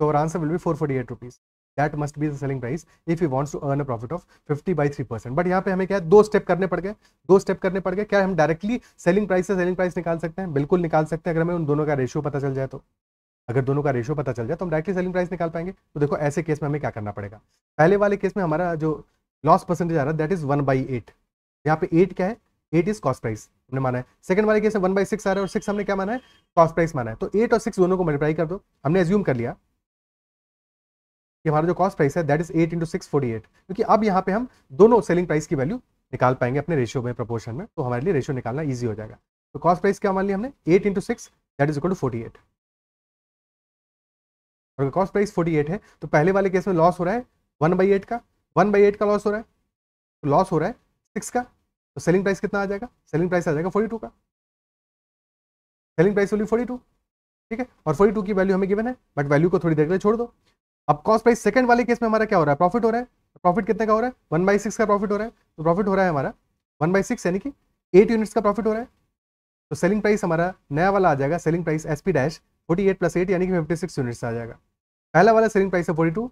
तो answer will be four forty eight rupees that must be the selling price if you wants to earn a profit of 50 by 3 percent but यहाँ पे हमें क्या है दो step करने पड़ गए दो स्टेप करने पड़ गए क्या हम डायरेक्टली सेलिंग प्राइस से सेलिंग प्राइस निकाल सकते हैं बिल्कुल निकाल सकते हैं अगर हमें उन दोनों का रेशियो पता चल जाए तो अगर दोनों का रेशियो पता चल जाए तो हम डायरेक्टली सेलिंग प्राइस निकाल पाएंगे तो देखो ऐसे केस में हमें क्या करना पड़ेगा पहले वाले केस में हमारा जो लॉस परसेंटेज आ रहा है that is one by eight यहाँ पे एट क्या है एट इज कॉस्ट प्राइस हमने माना है सेकंड वाले केस में वन बाई सिक्स आ रहा है और सिक्स हमने क्या माना है कॉस्ट प्राइस माना है तो एट और सिक्स दोनों को मल्टीप्लाई कर दो हमने एज्यूम कर लिया कि हमारा जो कॉस्ट प्राइस है that is eight into six forty eight क्योंकि अब यहाँ पे हम दोनों सेलिंग प्राइस की वैल्यू निकाल पाएंगे अपने रेशियो में प्रोपोर्शन में तो हमारे लिए रेशियो निकालना ईजी हो जाएगा तो कॉस्ट प्राइस क्या मान लिया हमने eight into six that is equal to forty eight अगर कॉस्ट प्राइस फोर्टी एट है तो पहले वाले केस में लॉस हो रहा है वन बाई एट का वन बाई एट का लॉस हो रहा है तो लॉस हो रहा है सिक्स का तो सेलिंग प्राइस कितना आ जाएगा सेलिंग प्राइस आ जाएगा फोर्टी टू का selling price value forty two ठीक है और फोर्टी टू की वैल्यू हमें गिवन है बट वैल्यू को थोड़ी देर के लिए छोड़ दो अब कॉस्ट प्राइस सेकंड वाले केस में हमारा क्या हो रहा है प्रॉफिट हो रहा है प्रॉफिट कितने का हो रहा है वन बाई सिक्स का प्रॉफिट हो रहा है तो प्रॉफिट हो रहा है हमारा वन बाई सिक्स यानी कि एट यूनिट्स का प्रॉफिट हो रहा है तो सेलिंग प्राइस हमारा नया वाला आ जाएगा selling price S P dash forty eight plus eight यानी कि फिफ्टी सिक्स यूनिट्स आ जाएगा पहला वाला सेलिंग प्राइस है फोर्टी टू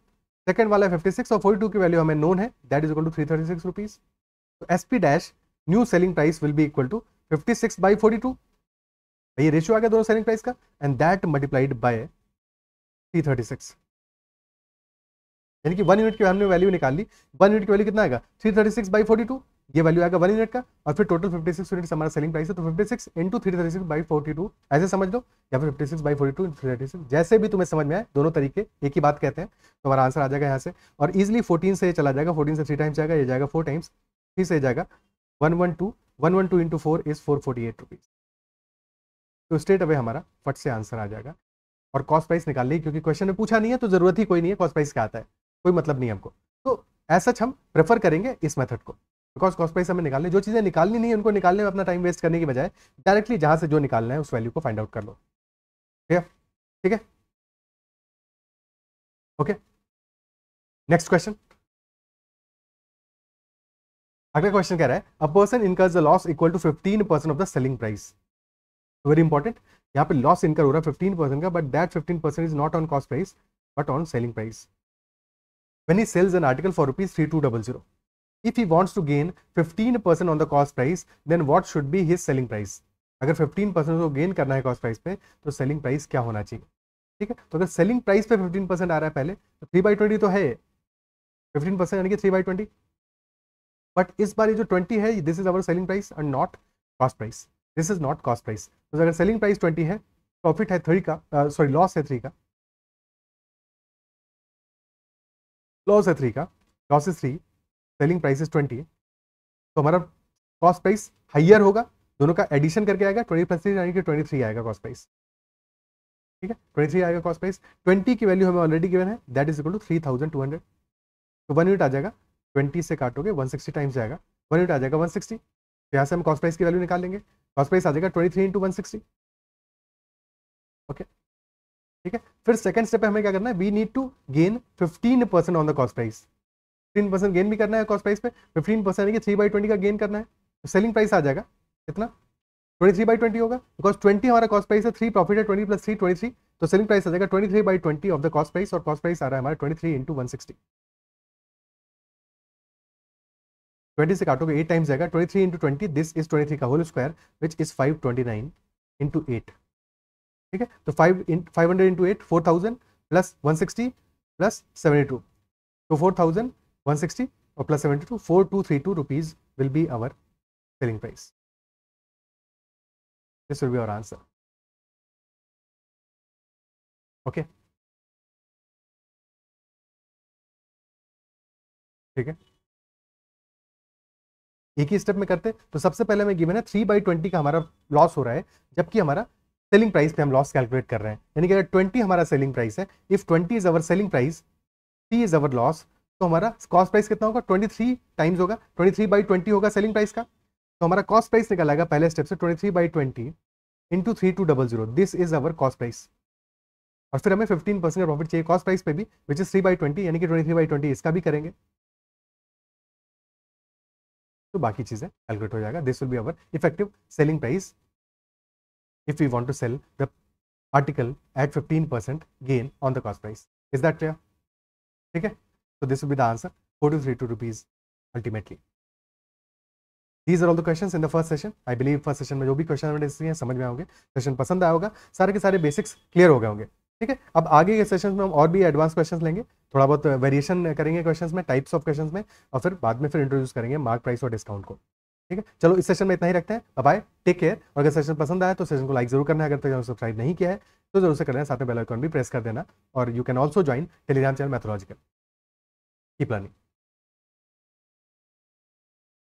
सेकेंड वाला फिफ्टी सिक्स और फोर्टी टू की वैल्यू हमें नोन है that is equal to three thirty six rupees तो S P dash new selling price will be equal to fifty six by forty two ये ratio आ गया दोनों सेलिंग प्राइस का and that multiplied by three thirty six यानी कि one unit की हमने वैल्यू निकाल ली वन यूनिट की वैल्यू कितना आएगा three thirty six by forty two ये वैल्यू आएगा वन यूनिट का और फिर टोटल फिफ्टी सिक्स यूनिट हमारा सेलिंग प्राइस है तो fifty six into three thirty six by forty two ऐसे समझ लो या फिर fifty six by forty two three thirty six जैसे भी तुम्हें समझ में आए दोनों तरीके एक ही बात कहते हैं तो हमारा आंसर आ जाएगा यहाँ से और इजिली फोर्टीन से चला जाएगा फोर्टीन से थ्री टाइम्स जाएगा ये जाएगा फोर टाइम्स थ्री से जाएगा one one two one one two into four is four forty eight rupees तो स्ट्रेट अवे हमारा फट से आंसर आ जाएगा और कॉस्ट प्राइस निकाल ली क्योंकि क्वेश्चन में पूछा नहीं है तो जरूरत ही कोई नहीं है कॉस्ट प्राइस क्या आता है कोई मतलब नहीं हमको तो ऐसा सच हम प्रेफर करेंगे इस मेथड को बिकॉज कॉस्ट प्राइस हमें निकालने जो चीज़ें निकालनी नहीं है उनको निकालने में अपना टाइम वेस्ट करने की बजाय डायरेक्टली जहाँ से जो निकालना है उस वैल्यू को फाइंड आउट कर लो ठीक है ठीक है ओके नेक्स्ट क्वेश्चन अगला क्वेश्चन कह रहा है a person incurs the loss equal to fifteen percent of the selling price very important यहाँ पे लॉस इनकर हो रहा है फिफ्टीन परसेंट का but that fifteen percent is not on cost price but on selling price when he sells an article for rupees 3200. If he wants to gain 15% on the cost price, then what should be his selling price? अगर fifteen percent को gain करना है cost price पे तो selling price क्या होना चाहिए ठीक है तो अगर सेलिंग प्राइस पे फिफ्टीन परसेंट आ रहा है पहले तो थ्री बाई ट्वेंटी तो है फिफ्टीन परसेंट यानी कि थ्री बाई ट्वेंटी बट इस बार ये जो ट्वेंटी है this is our selling price and not cost price this is not cost price अगर सेलिंग प्राइस ट्वेंटी है प्रॉफिट है थ्री का सॉरी लॉस है थ्री का लॉस है थ्री का loss is three selling price is twenty तो हमारा कॉस्ट प्राइस हाइयर होगा दोनों का एडिशन करके आएगा ट्वेंटी प्लस थ्री यानी कि ट्वेंटी थ्री आएगा कॉस्ट प्राइस ठीक है ट्वेंटी थ्री आएगा कॉस्ट प्राइस ट्वेंटी की वैल्यू हमें ऑलरेडी गिवन है that is equal to three thousand two hundred तो वन यूनिट आ जाएगा ट्वेंटी से काटोगे वन सिक्सटी टाइम्स जाएगा वन यूनिट आ जाएगा वन सिक्सटी तो यहाँ से हम कॉस्ट प्राइस की वैल्यू निकाल लेंगे कॉस्ट प्राइस आ जाएगा twenty three into one sixty okay ठीक है फिर सेकंड स्टेप हमें क्या करना है we need to gain fifteen percent on the cost price fifteen percent gain भी करना है कॉस्ट प्राइस पे फिफ्टीन परसेंट यानी कि थ्री बाई ट्वेंटी का गेन करना है तो सेलिंग प्राइस आ जाएगा कितना ट्वेंटी थ्री बाई ट्वेंटी होगा बिकॉज ट्वेंटी हमारा कॉस्ट प्राइस है थ्री प्रॉफिट है ट्वेंटी प्लस थ्री ट्वेंटी तो सेलिंग प्राइस आ जाएगा twenty three by twenty of the cost price और कॉस्ट प्राइस आ रहा है हमारा twenty three into one sixty twenty से काटोगे एट टाइम्स जाएगा twenty three into twenty this is three का whole square which is five twenty nine into eight ठीक है तो five five hundred into eight four thousand plus one sixty plus seventy two तो four thousand one sixty और plus seventy two four two three two rupees will be our selling price this will be our answer okay ठीक है एक ही step में करते तो सबसे पहले मैं गिवन है थ्री बाई ट्वेंटी का हमारा लॉस हो रहा है जबकि हमारा सेलिंग प्राइस पे हम लॉस कैलकुलेट कर रहे हैं यानी कि अगर ट्वेंटी हमारा सेलिंग प्राइस है if twenty is our selling price T is our loss तो हमारा कॉस्ट प्राइस कितना होगा ट्वेंटी थ्री टाइम्स होगा ट्वेंटी थ्री बाई ट्वेंटी होगा सेलिंग प्राइस का तो हमारा कॉस्ट प्राइस निकल आएगा पहले स्टेप से twenty three by twenty into three two double zero this is our cost price और फिर हमें फिफ्टीन परसेंट प्रॉफिट चाहिए कॉस्ट प्राइस पे भी which is three by twenty यानी कि ट्वेंटी थ्री बाई ट्वेंटी इसका भी करेंगे तो बाकी चीज़ें कैलकुलेट हो जाएगा this will be our effective selling price if we want to sell the article at 15% gain on the cost price. Is that clear? Okay. So this will be the answer 4232 rupees ultimately. These are all the question in the first session I believe first session में जो भी question मैंने इसलिए समझ में आओगे session पसंद आया होगा सारे के सारे बेसिक्स क्लियर हो गए होंगे ठीक है अब आगे के सेशन में हम और भी एडवांस क्वेश्चन लेंगे थोड़ा बहुत वेरिएशन करेंगे क्वेश्चन में टाइप्स ऑफ क्वेश्चन में और फिर बाद में फिर इंट्रोड्यूस करेंगे मार्क प्राइस और डिस्काउंट को ठीक है चलो इस सेशन में इतना ही रखते हैं बाय टेक केयर और अगर सेशन पसंद आया तो सेशन को लाइक जरूर करना अगर तक सब्सक्राइब नहीं किया है तो जरूर से करना साथ में बेल आइकॉन भी प्रेस कर देना और you can also join Telegram channel मैथोलॉजिकल की प्लानिंग